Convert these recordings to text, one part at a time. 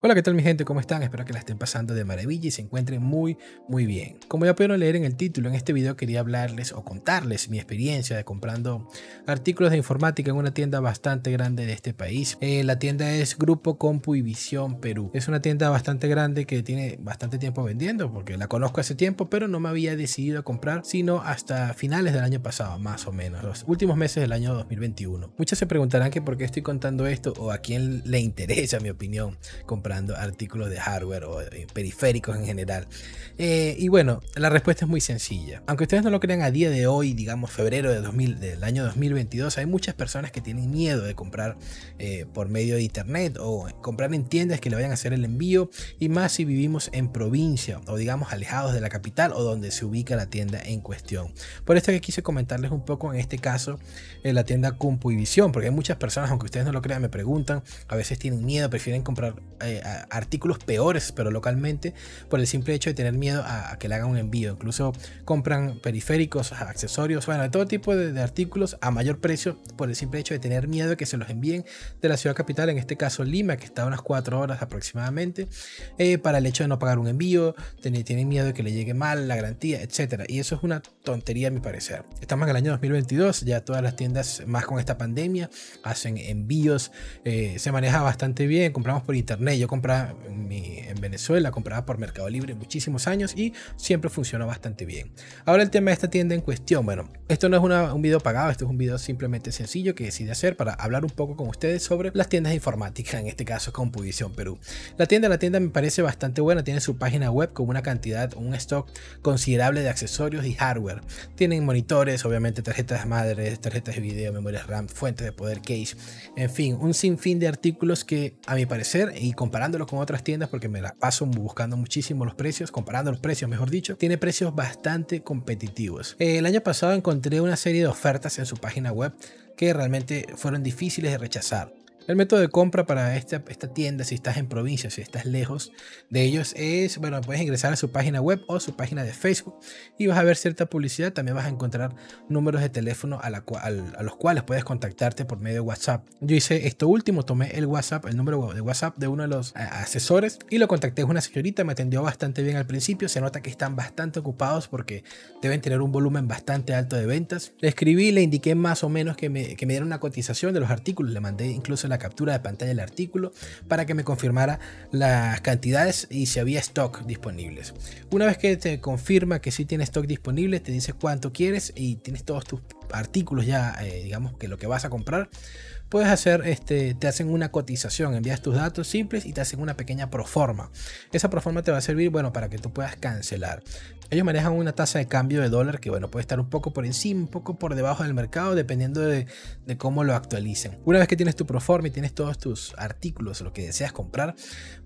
Hola, ¿qué tal mi gente? ¿Cómo están? Espero que la estén pasando de maravilla y se encuentren muy, muy bien. Como ya pudieron leer en el título, en este video quería hablarles o contarles mi experiencia de comprando artículos de informática en una tienda bastante grande de este país. Eh, la tienda es Grupo Compu y Visión Perú. Es una tienda bastante grande que tiene bastante tiempo vendiendo porque la conozco hace tiempo, pero no me había decidido a comprar sino hasta finales del año pasado, más o menos, los últimos meses del año 2021. Muchos se preguntarán que por qué estoy contando esto o a quién le interesa, mi opinión, comprar artículos de hardware o eh, periféricos en general. Eh, y bueno, la respuesta es muy sencilla. Aunque ustedes no lo crean a día de hoy, digamos febrero de 2000, del año 2022, hay muchas personas que tienen miedo de comprar eh, por medio de internet o comprar en tiendas que le vayan a hacer el envío y más si vivimos en provincia o digamos alejados de la capital o donde se ubica la tienda en cuestión. Por esto que quise comentarles un poco en este caso en la tienda Compu y Visión, porque hay muchas personas, aunque ustedes no lo crean, me preguntan, a veces tienen miedo, prefieren comprar artículos peores, pero localmente, por el simple hecho de tener miedo a, que le hagan un envío. Incluso compran periféricos, accesorios, bueno, todo tipo de, artículos a mayor precio por el simple hecho de tener miedo a que se los envíen de la ciudad capital, en este caso Lima, que está a unas 4 horas aproximadamente, eh, para el hecho de no pagar un envío, tienen miedo de que le llegue mal la garantía, etcétera, Y eso es una tontería a mi parecer. Estamos en el año 2022, ya todas las tiendas, más con esta pandemia, hacen envíos, eh, se maneja bastante bien, compramos por internet. Yo comprar en, Venezuela, compraba por Mercado Libre muchísimos años y siempre funcionó bastante bien. Ahora el tema de esta tienda en cuestión, bueno, esto no es una, un video pagado, esto es un video simplemente sencillo que decidí hacer para hablar un poco con ustedes sobre las tiendas de informática, en este caso Compuvisión Perú. La tienda, la tienda me parece bastante buena, tiene su página web con una cantidad, un stock considerable de accesorios y hardware. Tienen monitores, obviamente tarjetas madres, tarjetas de video, memorias RAM, fuentes de poder, case, en fin, un sinfín de artículos que a mi parecer y con comparándolo con otras tiendas, porque me la paso buscando muchísimo los precios, comparando los precios, mejor dicho, tiene precios bastante competitivos. El año pasado encontré una serie de ofertas en su página web que realmente fueron difíciles de rechazar. El método de compra para esta, tienda, si estás en provincia, si estás lejos de ellos, es, bueno, puedes ingresar a su página web o su página de Facebook y vas a ver cierta publicidad. También vas a encontrar números de teléfono a, los cuales puedes contactarte por medio de WhatsApp. Yo hice esto último, tomé el WhatsApp, el número de WhatsApp de uno de los eh, asesores y lo contacté. Es una señorita, me atendió bastante bien al principio. Se nota que están bastante ocupados porque deben tener un volumen bastante alto de ventas. Le escribí, le indiqué más o menos que me, que me dieron una cotización de los artículos. Le mandé incluso la captura de pantalla del artículo para que me confirmara las cantidades y si había stock disponibles. Una vez que te confirma que sí tiene stock disponible, te dice cuánto quieres y tienes todos tus artículos ya, eh, digamos que lo que vas a comprar puedes hacer, este, te hacen una cotización, envías tus datos simples y te hacen una pequeña proforma. Esa proforma te va a servir, bueno, para que tú puedas cancelar. Ellos manejan una tasa de cambio de dólar que, bueno, puede estar un poco por encima, un poco por debajo del mercado, dependiendo de, cómo lo actualicen. Una vez que tienes tu proforma y tienes todos tus artículos, lo que deseas comprar,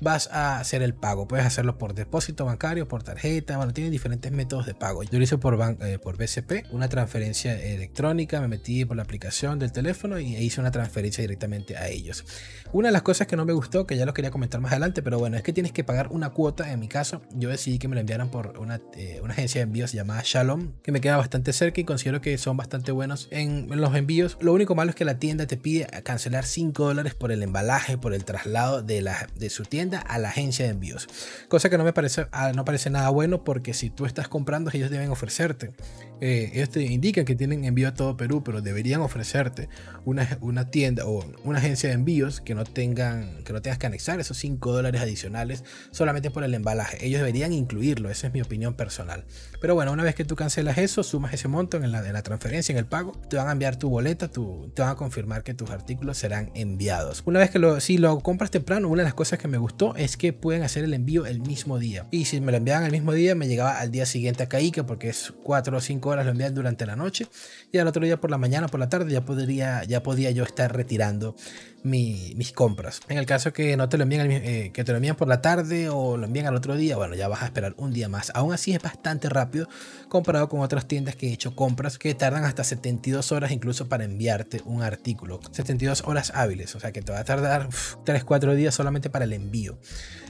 vas a hacer el pago. Puedes hacerlo por depósito bancario, por tarjeta, bueno, tienen diferentes métodos de pago. Yo lo hice por, eh, por BCP, una transferencia electrónica, me metí por la aplicación del teléfono y e hice una transferencia directamente a ellos. Una de las cosas que no me gustó, que ya lo quería comentar más adelante, pero bueno, es que tienes que pagar una cuota. En mi caso, yo decidí que me lo enviaran por una, eh, agencia de envíos llamada Shalom, que me queda bastante cerca y considero que son bastante buenos en, los envíos. Lo único malo es que la tienda te pide cancelar 5 dólares por el embalaje, por el traslado de, la, de su tienda a la agencia de envíos. Cosa que no me parece, ah, no parece nada bueno porque si tú estás comprando, ellos deben ofrecerte. Eh, indica que tienen envío a todo Perú, pero deberían ofrecerte una, una tienda o una agencia de envíos que no tengan que no tengas que anexar esos 5 dólares adicionales solamente por el embalaje. Ellos deberían incluirlo, esa es mi opinión personal. Pero bueno, una vez que tú cancelas eso, sumas ese monto en la, en la transferencia, en el pago, te van a enviar tu boleta, tu, te van a confirmar que tus artículos serán enviados. Una vez que lo, si lo compras temprano, una de las cosas que me gustó es que pueden hacer el envío el mismo día. Y si me lo enviaban el mismo día, me llegaba al día siguiente a Caica porque es 4 o 5 horas lo envían durante la noche y al otro día por la mañana, por la tarde ya podría ya podía yo estar retirando mis compras. En el caso que no te lo envíen, eh, que te lo envíen por la tarde o lo envíen al otro día, bueno, ya vas a esperar un día más. Aún así es bastante rápido comparado con otras tiendas que he hecho compras que tardan hasta 72 horas incluso para enviarte un artículo. 72 horas hábiles, o sea que te va a tardar 3-4 días solamente para el envío.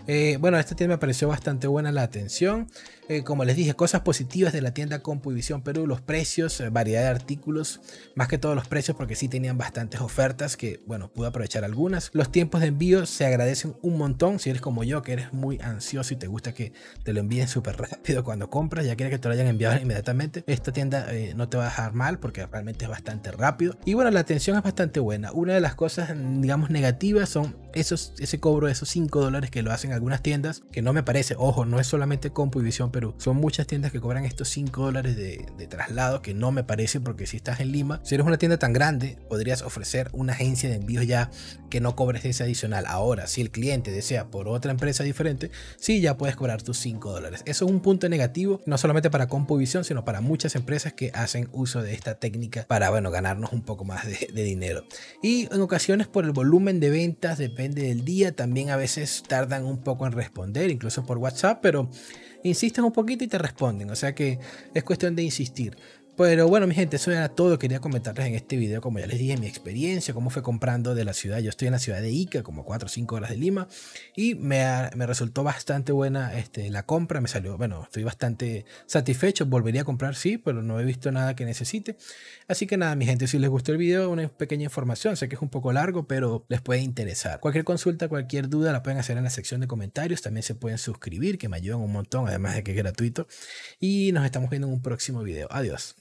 Eh, bueno, esta tienda me pareció bastante buena la atención. Eh, como les dije, cosas positivas de la tienda Compu Perú, los precios, eh, variedad de artículos, más que todos los precios porque sí tenían bastantes ofertas que, bueno, pude aprovechar algunas. Los tiempos de envío se agradecen un montón si eres como yo, que eres muy ansioso y te gusta que te lo envíen súper rápido cuando compras, ya quieres que te lo hayan enviado inmediatamente. Esta tienda no te va a dejar mal porque realmente es bastante rápido. Y bueno, la atención es bastante buena. Una de las cosas, digamos, negativas son ese cobro de esos 5 dólares que lo hacen algunas tiendas, que no me parece, ojo, no es solamente Compu pero Perú, son muchas tiendas que cobran estos 5 dólares de, traslado, que no me parece, porque si estás en Lima, si eres una tienda tan grande, podrías ofrecer una agencia de envío ya que no cobres ese adicional. Ahora, si el cliente desea por otra empresa diferente, sí, ya puedes cobrar tus 5 dólares. Eso es un punto negativo, no solamente para Compu sino para muchas empresas que hacen uso de esta técnica para, bueno, ganarnos un poco más de, de dinero. Y en ocasiones por el volumen de ventas de del día, también a veces tardan un poco en responder, incluso por WhatsApp, pero insisten un poquito y te responden, o sea que es cuestión de insistir. Pero bueno, mi gente, eso era todo quería comentarles en este video. Como ya les dije, mi experiencia, cómo fue comprando de la ciudad. Yo estoy en la ciudad de Ica, como 4 o 5 horas de Lima, y me, resultó bastante buena este, la compra. Me salió, bueno, estoy bastante satisfecho. Volvería a comprar, sí, pero no he visto nada que necesite. Así que nada, mi gente, si les gustó el video, una pequeña información. Sé que es un poco largo, pero les puede interesar. Cualquier consulta, cualquier duda, la pueden hacer en la sección de comentarios. También se pueden suscribir, que me ayudan un montón, además de que es gratuito. Y nos estamos viendo en un próximo video. Adiós.